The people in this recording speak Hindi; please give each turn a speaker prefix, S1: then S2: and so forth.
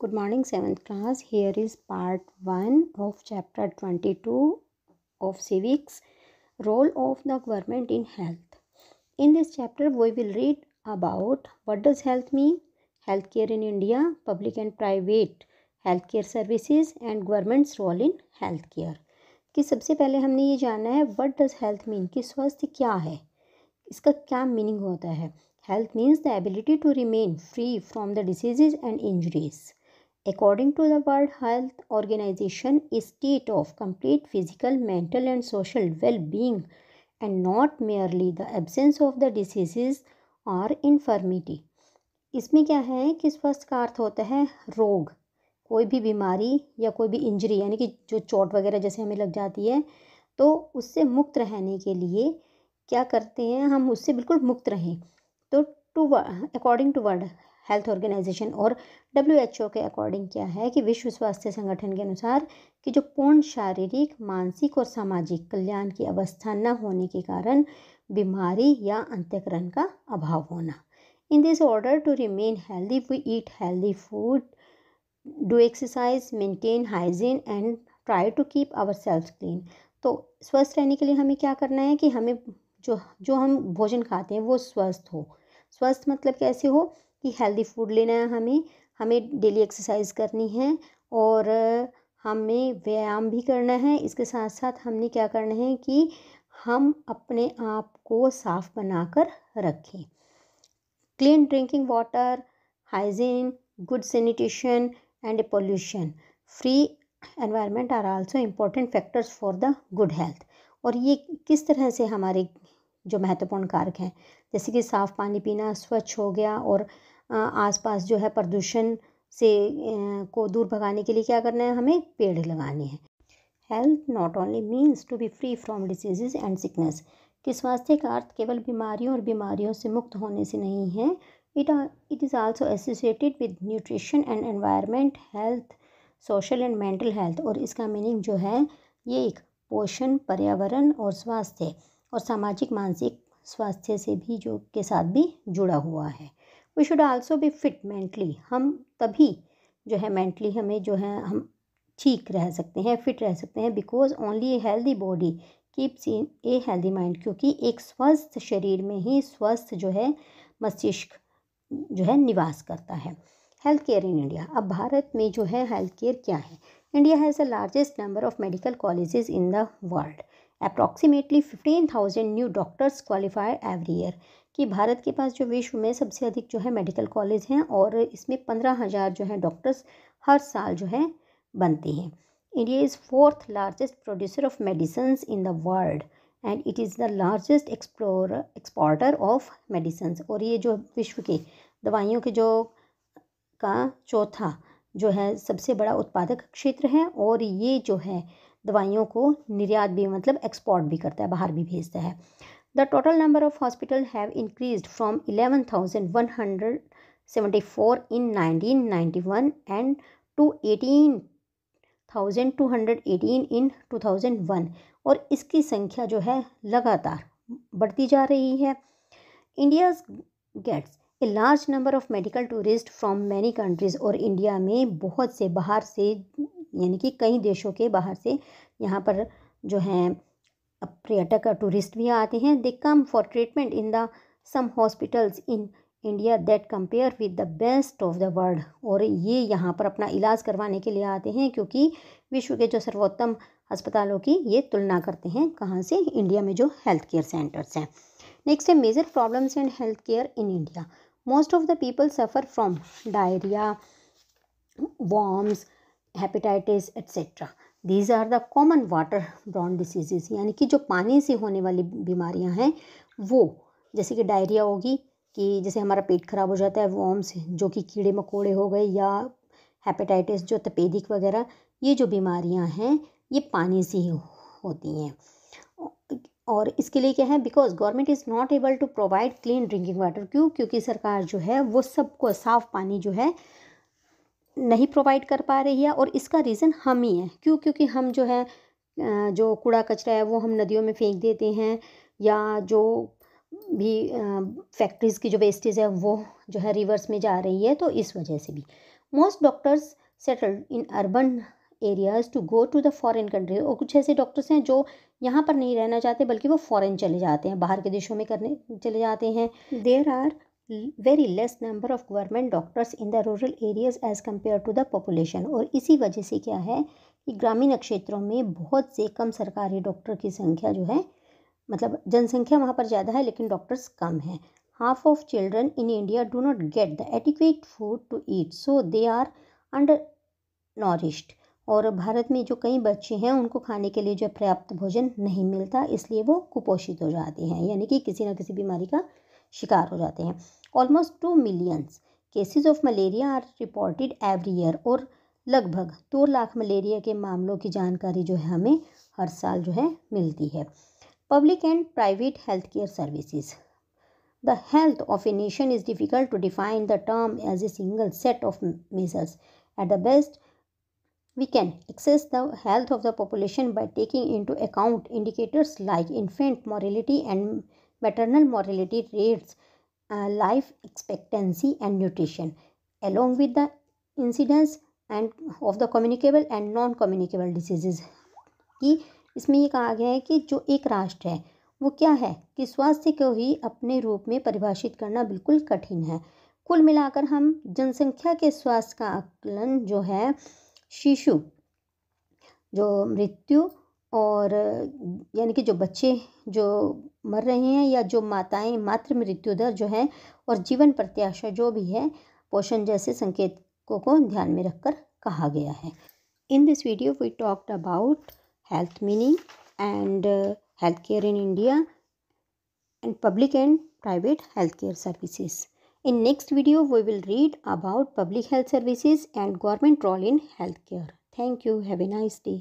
S1: good morning seventh class here is part 1 of chapter 22 of civics role of the government in health in this chapter we will read about what does health mean healthcare in india public and private healthcare services and government's role in healthcare कि सबसे पहले हमने ये जानना है व्हाट डज़ हेल्थ मीन कि स्वास्थ्य क्या है इसका क्या मीनिंग होता है health means the ability to remain free from the diseases and injuries According to the World Health Organization, a state of complete physical, mental, and social well being, and not merely the absence of the diseases or infirmity. इसमें क्या है कि स्वास्थ्य का अर्थ होता है रोग कोई भी बीमारी या कोई भी इंजरी यानी कि जो चोट वगैरह जैसे हमें लग जाती है तो उससे मुक्त रहने के लिए क्या करते हैं हम उससे बिल्कुल मुक्त रहें तो to according to World Health Organization और डब्ल्यू के अकॉर्डिंग क्या है कि विश्व स्वास्थ्य संगठन के अनुसार कि जो पूर्ण शारीरिक मानसिक और सामाजिक कल्याण की अवस्था न होने के कारण बीमारी या अंत्यकरण का अभाव होना in this order to remain healthy we eat healthy food do exercise maintain hygiene and try to keep our self clean तो स्वस्थ रहने के लिए हमें क्या करना है कि हमें जो जो हम भोजन खाते हैं वो स्वस्थ हो स्वस्थ मतलब कैसे हो कि हेल्दी फूड लेना है हमें हमें डेली एक्सरसाइज करनी है और हमें व्यायाम भी करना है इसके साथ साथ हमने क्या करना है कि हम अपने आप को साफ़ बनाकर रखें clean drinking water hygiene good sanitation and pollution free environment are also important factors for the good health और ये किस तरह से हमारे जो महत्वपूर्ण कारक हैं जैसे कि साफ़ पानी पीना स्वच्छ हो गया और आसपास जो है प्रदूषण से को दूर भगाने के लिए क्या करना है हमें पेड़ लगाने हैं health not only means to be free from diseases and sickness कि स्वास्थ्य का अर्थ केवल बीमारियों और बीमारियों से मुक्त होने से नहीं है it it is also associated with nutrition and environment health social and mental health और इसका मीनिंग जो है ये एक पोषण पर्यावरण और स्वास्थ्य और सामाजिक मानसिक स्वास्थ्य से भी जो के साथ भी जुड़ा हुआ है we should also be fit mentally हम तभी जो है मेंटली हमें जो है हम ठीक रह सकते हैं फिट रह सकते हैं because only a healthy body keeps in a healthy mind क्योंकि एक स्वस्थ शरीर में ही स्वस्थ जो है मस्तिष्क जो है निवास करता है हेल्थ केयर इन इंडिया अब भारत में जो है हेल्थ केयर क्या है India has the largest number of medical colleges in the world approximately fifteen thousand new doctors qualify every year कि भारत के पास जो विश्व में सबसे अधिक जो है मेडिकल कॉलेज हैं और इसमें पंद्रह हज़ार जो है डॉक्टर्स हर साल जो है बनते हैं India is fourth largest producer of medicine in the world and it is the largest explore exporter of medicine और ये जो विश्व के दवाइयों के जो का चौथा जो है सबसे बड़ा उत्पादक क्षेत्र है और ये जो है दवाइयों को निर्यात भी मतलब एक्सपोर्ट भी करता है बाहर भी भेजता है the total number of hospital have increase from eleven thousand one hundred seventy four in nineteen ninety one and to eighteen thousand two hundred eighteen in two thousand one और इसकी संख्या जो है लगातार बढ़ती जा रही है India gets a large number of medical tourist from many countries और इंडिया में बहुत से बाहर से यानी कि कई देशों के बाहर से यहाँ पर जो हैं पर्यटक और टूरिस्ट भी आते हैं they come for treatment in the some hospitals in India that compare with the best of the world और ये यहाँ पर अपना इलाज करवाने के लिए आते हैं क्योंकि विश्व के जो सर्वोत्तम अस्पतालों की ये तुलना करते हैं कहाँ से इंडिया में जो हेल्थ केयर सेंटर्स हैं नेक्स्ट है major problems in health care in India most of the people suffer from diarrhoea worms hepatitis etcetera these are the common water borne diseases यानी कि जो पानी से होने वाली बीमारियां हैं वो जैसे कि डायरिया होगी कि जैसे हमारा पेट खराब हो जाता है वॉम्स जो कि कीड़े मकोड़े हो गए या हेपेटाइटिस जो तपेदिक वगैरह ये जो बीमारियां हैं ये पानी से ही होती हैं और इसके लिए क्या है because government is not able to provide clean drinking water क्यों क्योंकि सरकार जो है वो सबको साफ़ पानी जो है नहीं प्रोवाइड कर पा रही है और इसका रीज़न हम ही हैं क्यों क्योंकि हम जो है जो कूड़ा कचरा है वो हम नदियों में फेंक देते हैं या जो भी फैक्ट्रीज़ की जो वेस्टेज है वो जो है रिवर्स में जा रही है तो इस वजह से भी most doctors settled in urban areas to go to the foreign country और कुछ ऐसे डॉक्टर्स हैं जो यहाँ पर नहीं रहना चाहते बल्कि वो फॉरेन चले जाते हैं बाहर के देशों में करने चले जाते हैं there are hmm. very less number of government doctors in the rural areas as compared to the population और इसी वजह से क्या है कि ग्रामीण क्षेत्रों में बहुत से कम सरकारी डॉक्टर की संख्या जो है मतलब जनसंख्या वहाँ पर ज़्यादा है लेकिन डॉक्टर्स कम हैं half of children in India do not get the adequate food to eat so they are undernourished और भारत में जो कई बच्चे हैं उनको खाने के लिए जो पर्याप्त भोजन नहीं मिलता इसलिए वो कुपोषित हो जाते हैं यानी कि किसी ना किसी बीमारी का शिकार हो जाते हैं almost two millions cases of malaria are reported every year और लगभग दो लाख मलेरिया के मामलों की जानकारी जो है हमें हर साल जो है मिलती है public and private health care services the health of a nation is difficult to define the term as a single set of measures at the best can access the health of the population by taking into account indicators like infant mortality and maternal mortality rates, uh, life expectancy, and nutrition, along with the incidence and of the communicable and non communicable diseases. कि इसमें ये कहा गया है कि जो एक राष्ट्र है वो क्या है कि स्वास्थ्य को ही अपने रूप में परिभाषित करना बिल्कुल कठिन है कुल मिलाकर हम जनसंख्या के स्वास्थ्य का आकलन जो है शिशु जो मृत्यु और यानी कि जो बच्चे जो मर रहे हैं या जो माताएं मातृ मृत्यु दर जो है और जीवन प्रत्याशा जो भी है पोषण जैसे संकेतकों को ध्यान में रखकर कहा गया है in this video we talked about health meaning and health care in India and public and private health care services in next video we will read about public health services and government role in health care thank you have a nice day